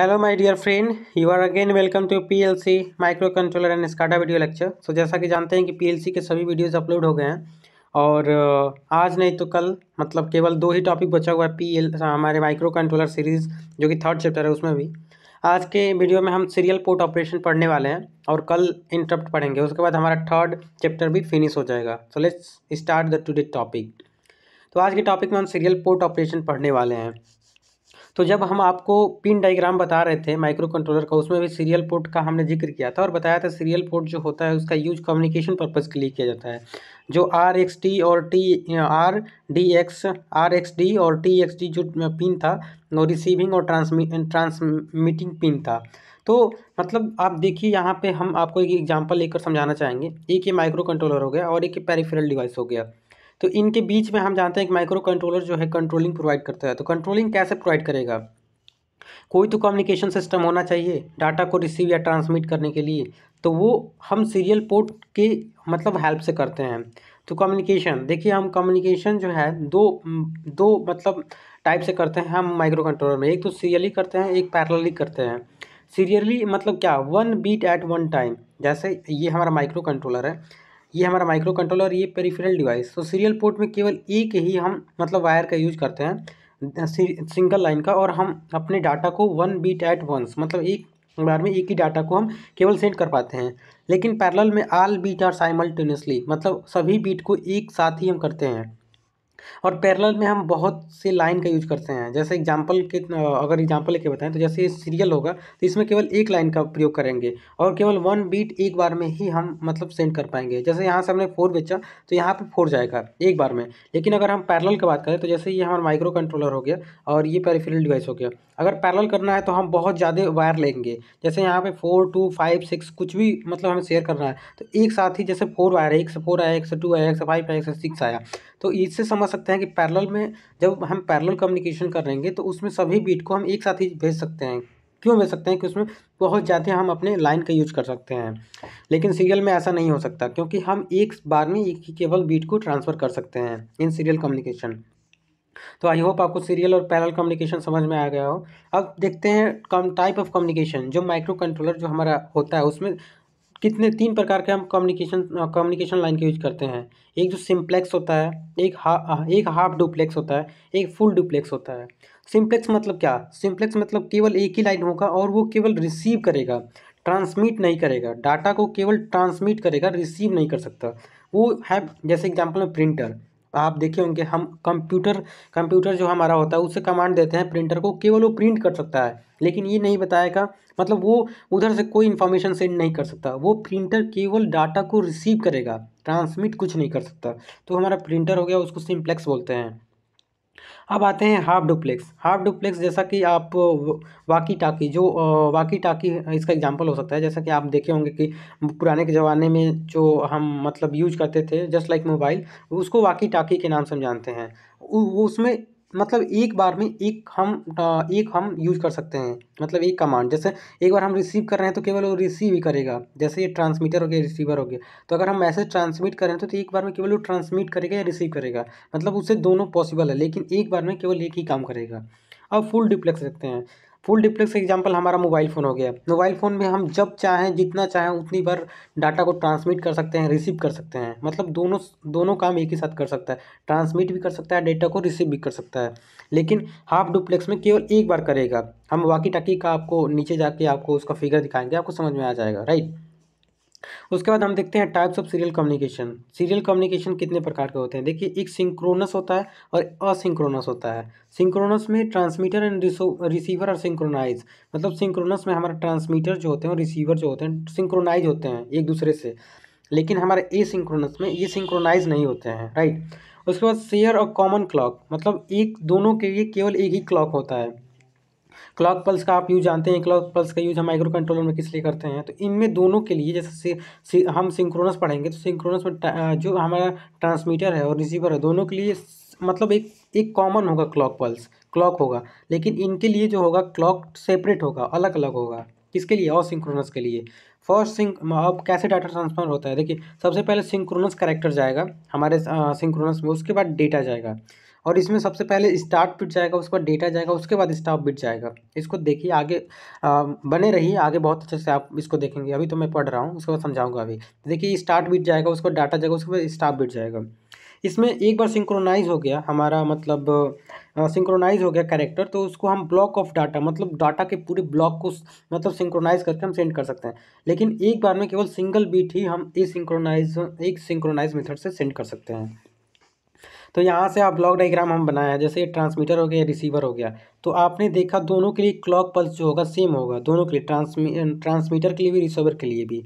Hello my dear friend you are again welcome to PLC microcontroller and scada video lecture so जैसा कि जानते हैं कि PLC के सभी वीडियोस अपलोड हो गए हैं और आज नहीं तो कल मतलब केवल दो ही टॉपिक बचा हुआ है पी एल हमारे माइक्रो कंट्रोलर सीरीज़ जो कि थर्ड चैप्टर है उसमें भी आज के वीडियो में हम सीरियल पोर्ट ऑपरेशन पढ़ने वाले हैं और कल इंटरप्ट पढ़ेंगे उसके बाद हमारा थर्ड चैप्टर भी फिनिश हो जाएगा so let's start the to topic तो आज के टॉपिक में हम सीरियल पोर्ट ऑपरेशन पढ़ने वाले हैं तो जब हम्म। हम आपको पिन डाइग्राम बता रहे थे माइक्रो कंट्रोलर का उसमें भी सीरियल पोर्ट का हमने जिक्र किया था और बताया था सीरियल पोर्ट जो होता है उसका यूज कम्युनिकेशन पर्पस के लिए किया जाता है जो आर एक्स टी और T R D X R X D और टी एक्स डी जो पिन था और रिसीविंग और ट्रांसमी ट्रांसमिटिंग पिन था तो मतलब आप देखिए यहाँ पे हम आपको एक एग्जांपल लेकर समझाना चाहेंगे एक ये माइक्रो कंट्रोलर हो गया और एक ये पेरिफेरल डिवाइस हो गया तो इनके बीच में हम जानते हैं कि माइक्रो कंट्रोलर जो है कंट्रोलिंग प्रोवाइड करता है तो कंट्रोलिंग कैसे प्रोवाइड करेगा कोई तो कम्युनिकेशन सिस्टम होना चाहिए डाटा को रिसीव या ट्रांसमिट करने के लिए तो वो हम सीरियल पोर्ट के मतलब हेल्प से करते हैं तो कम्युनिकेशन देखिए हम कम्युनिकेशन जो है दो दो मतलब टाइप से करते हैं हम माइक्रो कंट्रोलर में एक तो सीरियली करते हैं एक पैरेलली करते हैं सीरियली मतलब क्या one bit at one time जैसे ये हमारा माइक्रो कंट्रोलर है ये हमारा माइक्रो कंट्रोलर और ये पेरीफिरल डिवाइस तो सीरियल पोर्ट में केवल एक ही हम मतलब वायर का यूज करते हैं सिंगल लाइन का और हम अपने डाटा को वन बीट एट वंस मतलब एक बार में एक ही डाटा को हम केवल सेंड कर पाते हैं लेकिन पैरल में आल बीट और साइमल्टेनियसली मतलब सभी बीट को एक साथ ही हम करते हैं और पैरेलल में हम बहुत से लाइन का यूज करते हैं जैसे एग्जाम्पल के अगर एग्जाम्पल लेके बताएं तो जैसे सीरियल होगा तो इसमें केवल एक लाइन का प्रयोग करेंगे और केवल वन बीट एक बार में ही हम मतलब सेंड कर पाएंगे जैसे यहाँ से हमने फोर बेचा तो यहाँ पर फोर जाएगा एक बार में लेकिन अगर हम पैरल की बात करें तो जैसे ये हमारा माइक्रो कंट्रोलर हो गया और ये पेरिफेरल डिवाइस हो गया अगर पैरल करना है तो हम बहुत ज़्यादा वायर लेंगे जैसे यहाँ पे फोर टू फाइव सिक्स कुछ भी मतलब हमें शेयर करना है तो एक साथ ही जैसे फोर वायर है एक से फोर आया एक से टू आया एक से फाइव आया एक से सिक्स आया तो इससे समझ सकते हैं कि पैरल में जब हम पैरल कम्युनिकेशन करेंगे तो उसमें सभी बीट को हम एक साथ ही भेज सकते हैं क्यों भेज सकते हैं कि उसमें बहुत ज़्यादा हम अपने लाइन का यूज कर सकते हैं लेकिन सीरियल में ऐसा नहीं हो सकता क्योंकि हम एक बार में एक ही केवल बीट को ट्रांसफ़र कर सकते हैं इन सीरियल कम्युनिकेशन तो आई होप आपको सीरियल और पैरल कम्युनिकेशन समझ में आ गया हो अब देखते हैं कम टाइप ऑफ कम्युनिकेशन जो माइक्रो कंट्रोलर जो हमारा होता है उसमें कितने तीन प्रकार के हम कम्युनिकेशन कम्युनिकेशन लाइन का यूज करते हैं एक जो सिम्प्लेक्स होता है एक हा एक हाफ डुप्लेक्स होता है एक फुल डुप्लेक्स होता है सिम्प्लेक्स मतलब क्या सिम्प्लेक्स मतलब केवल एक ही लाइन होगा और वो केवल रिसीव करेगा ट्रांसमिट नहीं करेगा डाटा को केवल ट्रांसमिट करेगा रिसीव नहीं कर सकता वो है जैसे एग्जाम्पल में प्रिंटर आप देखे होंगे हम कंप्यूटर कंप्यूटर जो हमारा होता है उससे कमांड देते हैं प्रिंटर को केवल वो प्रिंट कर सकता है लेकिन ये नहीं बताएगा मतलब वो उधर से कोई इन्फॉर्मेशन सेंड नहीं कर सकता वो प्रिंटर केवल डाटा को रिसीव करेगा ट्रांसमिट कुछ नहीं कर सकता तो हमारा प्रिंटर हो गया उसको सिम्प्लेक्स बोलते हैं अब आते हैं हाफ डुप्लेक्स हाफ डुप्लेक्स जैसा कि आप वाकी टाकी जो वाकी टाकी इसका एग्जांपल हो सकता है जैसा कि आप देखे होंगे कि पुराने के ज़माने में जो हम मतलब यूज करते थे जस्ट लाइक मोबाइल उसको वाकी टाकी के नाम से हम जानते हैं उसमें मतलब एक बार में एक हम एक हम यूज कर सकते हैं मतलब एक कमांड जैसे एक बार हम रिसीव कर रहे हैं तो केवल वो रिसीव ही करेगा जैसे ये ट्रांसमीटर हो गया रिसीवर हो गया तो अगर हम मैसेज ट्रांसमिट कर रहे हैं तो, तो एक बार में केवल वो ट्रांसमिट करेगा या रिसीव करेगा मतलब उससे दोनों पॉसिबल है लेकिन एक बार में केवल एक ही काम करेगा अब फुल डिप्लेक्स रखते हैं फुल डिप्लेक्स एग्जाम्पल हमारा मोबाइल फ़ोन हो गया मोबाइल फ़ोन में हम जब चाहें जितना चाहें उतनी बार डाटा को ट्रांसमिट कर सकते हैं रिसीव कर सकते हैं मतलब दोनों दोनों काम एक ही साथ कर सकता है ट्रांसमिट भी कर सकता है डेटा को रिसीव भी कर सकता है लेकिन हाफ डुप्लेक्स में केवल एक बार करेगा हम वाकी टाकी का आपको नीचे जाके आपको उसका फिगर दिखाएंगे आपको समझ में आ जाएगा राइट उसके बाद हम देखते हैं types of serial communication serial communication कितने प्रकार के होते हैं देखिए एक सिंक्रोनस होता है और असिंक्रोनस होता है सिंक्रोनस में ट्रांसमीटर एंड रिसीवर और सिंक्रोनाइज मतलब सिंक्रोनस में हमारा ट्रांसमीटर जो होते हैं और रिसीवर जो होते हैं सिंक्रोनाइज होते हैं एक दूसरे से लेकिन हमारे ए सिंक्रोनस में ये सिंक्रोनाइज नहीं होते हैं राइट उसके बाद शेयर और कॉमन क्लॉक मतलब एक दोनों के लिए केवल एक ही क्लॉक होता है क्लॉक पल्स का आप यूज़ जानते हैं क्लॉक पल्स का यूज़ हम माइक्रो कंट्रोलर में किस लिए करते हैं तो इनमें दोनों के लिए जैसे सी, हम सिंक्रोनस पढ़ेंगे तो सिंक्रोनस में जो हमारा ट्रांसमीटर है और रिसीवर है दोनों के लिए मतलब एक एक कॉमन होगा क्लॉक पल्स क्लॉक होगा लेकिन इनके लिए जो होगा क्लॉक सेपरेट होगा अलग अलग होगा किसके लिए और सिंक्रोनस के लिए फर्स्ट सिंक अब कैसे डाटा ट्रांसफर होता है देखिए सबसे पहले सिंक्रोनस करेक्टर जाएगा हमारे सिंक्रोनस में उसके बाद डेटा जाएगा और इसमें सबसे पहले स्टार्ट बिट जाएगा उसके बाद डेटा जाएगा उसके बाद स्टॉप बिट जाएगा इसको देखिए आगे आ, बने रहिए आगे बहुत अच्छे से आप इसको देखेंगे अभी तो मैं पढ़ रहा हूँ उसके बाद समझाऊंगा अभी देखिए स्टार्ट बिट जाएगा उसके बाद डाटा जाएगा उसके बाद स्टॉप बिट जाएगा इसमें एक बार सिंक्रोनाइज हो गया हमारा मतलब सिंक्रोनाइज हो गया कैरेक्टर तो उसको हम ब्लॉक ऑफ डाटा मतलब डाटा के पूरे ब्लॉक को मतलब सिंक्रोनाइज करके हम सेंड कर सकते हैं लेकिन एक बार में केवल सिंगल बीट ही हम एक सिंक्रोनाइज एक सिंक्रोनाइज मेथड से सेंड कर सकते हैं तो यहाँ से आप ब्लॉक डाइग्राम हम बनाया जैसे जैसे ट्रांसमीटर हो गया रिसीवर हो गया तो आपने देखा दोनों के लिए क्लॉक पल्स जो होगा सेम होगा दोनों के लिए ट्रांसमी ट्रांसमीटर के लिए भी रिसीवर के लिए भी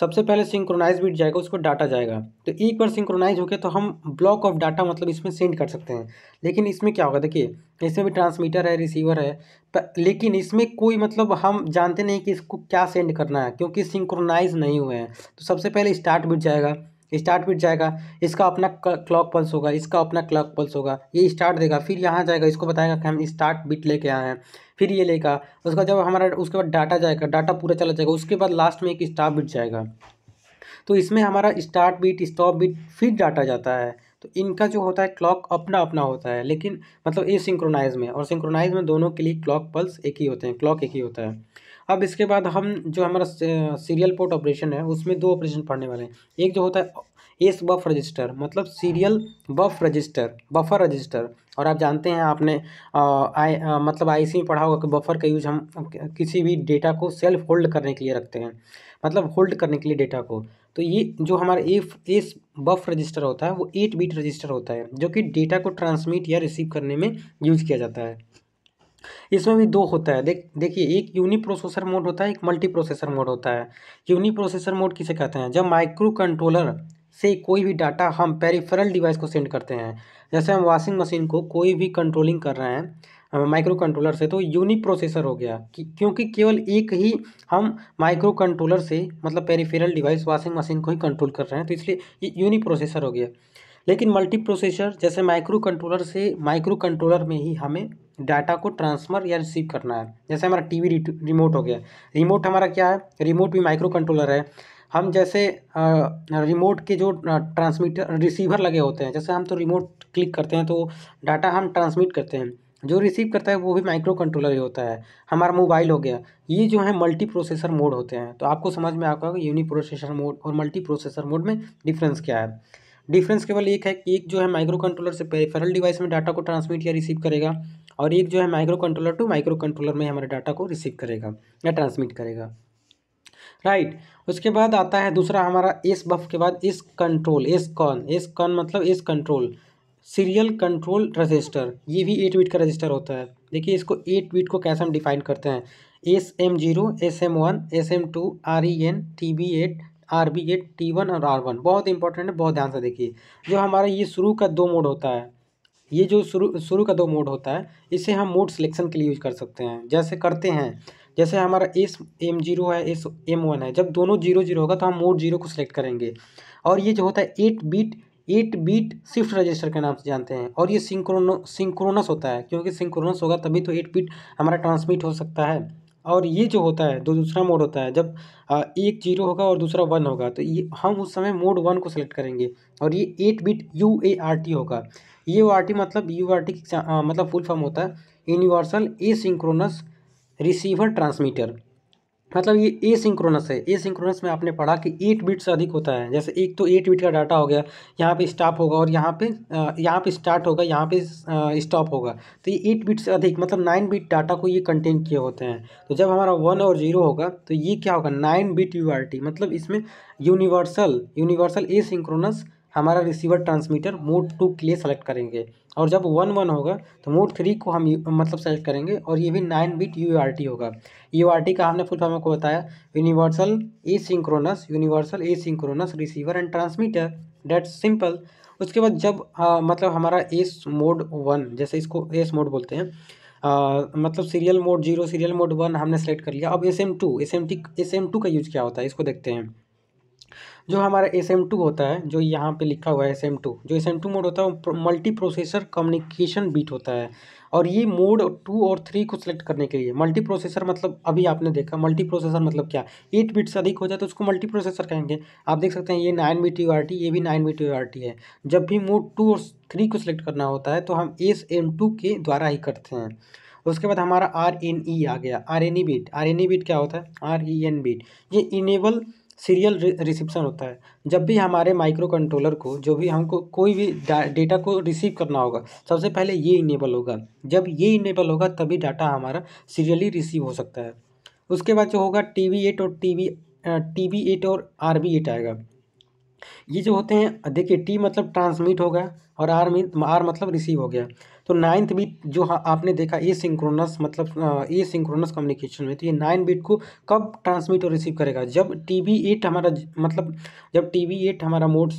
सबसे पहले सिंक्रोनाइज बीट जाएगा उसको डाटा जाएगा तो एक बार सिंक्रोनाइज हो गया तो हम ब्लॉक ऑफ डाटा मतलब इसमें सेंड कर सकते हैं लेकिन इसमें क्या होगा देखिए इसमें भी ट्रांसमीटर है रिसीवर है पर लेकिन इसमें कोई मतलब हम जानते नहीं कि इसको क्या सेंड करना है क्योंकि सिंक्रोनाइज नहीं हुए हैं तो सबसे पहले स्टार्ट बीट जाएगा स्टार्ट बिट जाएगा इसका अपना क्लॉक पल्स होगा इसका अपना क्लॉक पल्स होगा ये स्टार्ट देगा फिर यहाँ जाएगा इसको बताएगा कि हम स्टार्ट बिट लेके आए हैं फिर ये लेगा उसका जब हमारा उसके बाद डाटा जाएगा डाटा पूरा चला जाएगा उसके बाद लास्ट में एक स्टार्ट बिट जाएगा तो इसमें हमारा स्टार्ट बीट स्टॉप बीट फिर डाटा जाता है तो इनका जो होता है क्लॉक अपना अपना होता है लेकिन मतलब ए सिंक्रोनाइज में और सिंक्रोनाइज में दोनों के लिए क्लॉक पल्स एक ही होते हैं क्लॉक एक ही होता है अब इसके बाद हम जो हमारा सीरियल पोर्ट ऑपरेशन है उसमें दो ऑपरेशन पढ़ने वाले हैं एक जो होता है एस बफ रजिस्टर मतलब serial buff register buffer register और आप जानते हैं आपने आई मतलब आई सी में पढ़ा होगा कि बफर का यूज हम किसी भी डेटा को सेल्फ होल्ड करने के लिए रखते हैं मतलब होल्ड करने के लिए डेटा को तो ये जो हमारा एफ एस बफ रजिस्टर होता है वो एट बीट रजिस्टर होता है जो कि डेटा को ट्रांसमिट या रिसीव करने में यूज किया जाता है इसमें भी दो होता है देख देखिए एक यूनि प्रोसेसर मोड होता है एक मल्टी प्रोसेसर मोड होता है यूनि प्रोसेसर मोड किसे कहते हैं जब माइक्रो कंट्रोलर से कोई भी डाटा हम पेरिफेरल डिवाइस को सेंड करते हैं जैसे हम वॉशिंग मशीन को कोई भी कंट्रोलिंग कर रहे हैं माइक्रो कंट्रोलर से तो यूनिक प्रोसेसर हो गया क्योंकि केवल एक ही हम माइक्रो कंट्रोलर से मतलब पेरिफेरल डिवाइस वॉशिंग मशीन को ही कंट्रोल कर रहे हैं तो इसलिए ये यूनि प्रोसेसर हो गया लेकिन मल्टीप्रोसेसर जैसे माइक्रो कंट्रोलर से माइक्रो कंट्रोलर में ही हमें डाटा को ट्रांसफ़र या रिसीव करना है जैसे हमारा टीवी रिमोट हो गया रिमोट हमारा क्या है रिमोट भी माइक्रो कंट्रोलर है हम जैसे रिमोट के जो ट्रांसमीटर रिसीवर लगे होते हैं जैसे हम तो रिमोट क्लिक करते हैं तो डाटा हम ट्रांसमिट करते हैं जो रिसीव करता है वो भी माइक्रो कंट्रोलर ही होता है हमारा मोबाइल हो गया ये जो है मल्टी प्रोसेसर मोड होते हैं तो आपको समझ में आता होगा यूनी प्रोसेसर मोड और मल्टी प्रोसेसर मोड में डिफरेंस क्या है डिफरेंस केवल एक है कि एक जो है माइक्रो कंट्रोलर से पेरिफेरल डिवाइस में डाटा को ट्रांसमिट या रिसीव करेगा और एक जो है microcontroller to microcontroller में हमारे डाटा को रिसीव करेगा या ट्रांसमिट करेगा राइट right. उसके बाद आता है दूसरा हमारा एस बफ के बाद S control S con S con मतलब S control serial control register ये भी एट बिट का रजिस्टर होता है देखिए इसको एट बिट को कैसे हम डिफाइन करते हैं S M zero S M one S M two R E N T B eight R B ये टी वन और आर वन बहुत इंपॉर्टेंट है बहुत ध्यान से देखिए जो हमारा ये शुरू का दो मोड होता है ये जो शुरू शुरू का दो मोड होता है इसे हम मोड सिलेक्शन के लिए यूज़ कर सकते हैं जैसे करते हैं जैसे हमारा एस एम जीरो है एस एम वन है जब दोनों जीरो जीरो होगा तो हम मोड जीरो को सिलेक्ट करेंगे और ये जो होता है eight bit eight bit shift register के नाम से जानते हैं और ये सिंक्रोनो सिंक्रोनस होता है क्योंकि सिंक्रोनस होगा तभी तो एट बीट हमारा ट्रांसमिट हो सकता है और ये जो होता है जो दूसरा मोड होता है जब एक जीरो होगा और दूसरा वन होगा तो ये हम उस समय मोड वन को सेलेक्ट करेंगे और ये eight bit U A R T होगा ये यू आर टी मतलब यू आर टी मतलब फुल फॉर्म होता है universal asynchronous receiver transmitter मतलब ये ए सिंक्रोनस है ए सिंक्रोनस में आपने पढ़ा कि एट बिट से अधिक होता है जैसे एक तो एट बिट का डाटा हो गया यहाँ पे स्टॉप होगा और यहाँ पे यहाँ पे स्टार्ट होगा यहाँ पे स्टॉप होगा तो ये एट बिट से अधिक मतलब नाइन बिट डाटा को ये कंटेन किए होते हैं तो जब हमारा वन और जीरो होगा तो ये क्या होगा नाइन बिट यू मतलब इसमें यूनिवर्सल यूनिवर्सल ए सिंक्रोनस हमारा रिसीवर ट्रांसमीटर मोड टू के लिए सेलेक्ट करेंगे और जब वन वन होगा तो मोड थ्री को हम मतलब सेलेक्ट करेंगे और ये भी nine bit U R T होगा यू आर टी का हमने फुल फॉर्म को बताया universal asynchronous universal asynchronous receiver and transmitter that simple उसके बाद जब आ, मतलब हमारा एस मोड वन जैसे इसको एस मोड बोलते हैं आ, मतलब serial mode zero serial mode one हमने सेलेक्ट कर लिया अब S M two S M T S M two का यूज़ क्या होता है इसको देखते हैं जो हमारा एस एम टू होता है जो यहाँ पे लिखा हुआ है एस एम टू जो एस एम टू मोड होता है वो मल्टी प्रोसेसर कम्युनिकेशन बीट होता है और ये मोड टू और थ्री को सिलेक्ट करने के लिए मल्टी प्रोसेसर मतलब अभी आपने देखा मल्टी प्रोसेसर मतलब क्या एट बिट से अधिक हो जाए तो उसको मल्टी प्रोसेसर कहेंगे आप देख सकते हैं ये nine B U R T ये भी nine B U R T है जब भी मोड टू और थ्री को सिलेक्ट करना होता है तो हम एस एम टू के द्वारा ही करते हैं उसके बाद हमारा आर एन ई आ गया R N E bit R N E bit क्या होता है आर ई एन बीट ये इनेबल सीरियल रिसिप्शन होता है जब भी हमारे माइक्रो कंट्रोलर को जो भी हमको कोई भी डेटा को रिसीव करना होगा सबसे पहले ये इनेबल होगा जब ये इनेबल होगा तभी डाटा हमारा सीरियली रिसीव हो सकता है उसके बाद जो होगा टी वी एट और T V T V eight और आर बी एट आएगा ये जो होते हैं देखिए टी मतलब ट्रांसमिट होगा और आर आर मतलब रिसीव हो गया तो नाइन्थ बीट जो आपने देखा ए सिंक्रोनस मतलब ए सिंक्रोनस कम्युनिकेशन में तो ये नाइन बीट को कब ट्रांसमिट और रिसीव करेगा जब टी वी एट हमारा मतलब जब टी वी एट हमारा मोड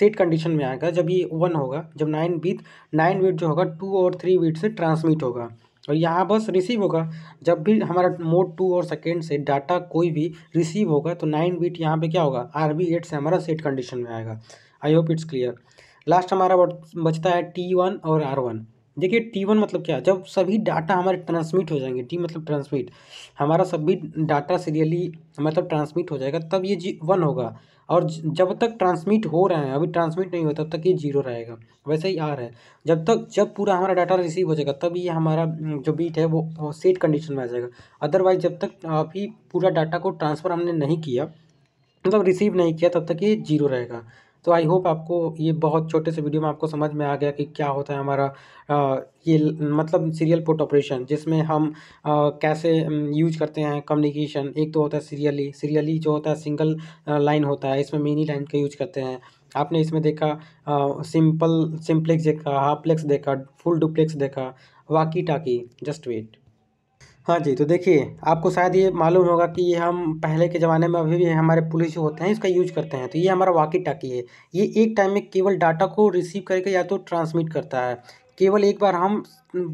सेट कंडीशन में आएगा जब ये वन होगा जब नाइन बीट नाइन बीट जो होगा टू और थ्री बीट से ट्रांसमिट होगा और यहाँ बस रिसीव होगा जब भी हमारा मोड टू और सेकेंड से डाटा कोई भी रिसीव होगा तो नाइन बीट यहाँ पर क्या होगा आर बी एट से हमारा सेट कंडीशन में आएगा I hope it's clear last हमारा बचता है टी वन और आर वन देखिए टी वन मतलब क्या जब सभी डाटा हमारे ट्रांसमिट हो जाएंगे टी मतलब ट्रांसमिट हमारा सभी डाटा सीरियली मतलब ट्रांसमिट हो जाएगा तब ये जी वन होगा और जब तक ट्रांसमिट हो रहे हैं अभी ट्रांसमिट नहीं हुआ तब तक ये जीरो रहेगा वैसे ही आर है जब तक जब पूरा हमारा डाटा रिसीव हो जाएगा तब ये हमारा हम्म, जो बीट है वो, वो सेट कंडीशन में आ जाएगा अदरवाइज जब तक अभी पूरा डाटा को ट्रांसफ़र हमने नहीं किया मतलब रिसीव नहीं किया तब तक ये जीरो रहेगा तो आई होप आपको ये बहुत छोटे से वीडियो में आपको समझ में आ गया कि क्या होता है हमारा आ, ये मतलब सीरियल पोर्ट ऑपरेशन जिसमें हम आ, कैसे यूज करते हैं कम्युनिकेशन एक तो होता है सीरियली सीरियली जो होता है सिंगल लाइन होता है इसमें मिनी लाइन का यूज करते हैं आपने इसमें देखा सिंपल सिंप्लेक्स देखा हाफ देखा फुल डुप्लेक्स देखा वाकी टाकी जस्ट वेट हाँ जी तो देखिए आपको शायद ये मालूम होगा कि ये हम पहले के ज़माने में अभी भी हमारे पुलिस जो होते हैं इसका यूज करते हैं तो ये हमारा वाकी टाकी है ये एक टाइम में केवल डाटा को रिसीव करके या तो ट्रांसमिट करता है केवल एक बार हम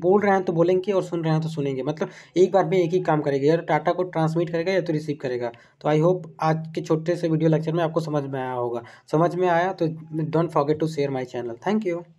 बोल रहे हैं तो बोलेंगे और सुन रहे हैं तो सुनेंगे मतलब एक बार में एक ही काम करेगा या तो डाटा को ट्रांसमिट करेगा या तो रिसीव करेगा तो आई होप आज के छोटे से वीडियो लेक्चर में आपको समझ में आया होगा समझ में आया तो don't forget to share my channel thank you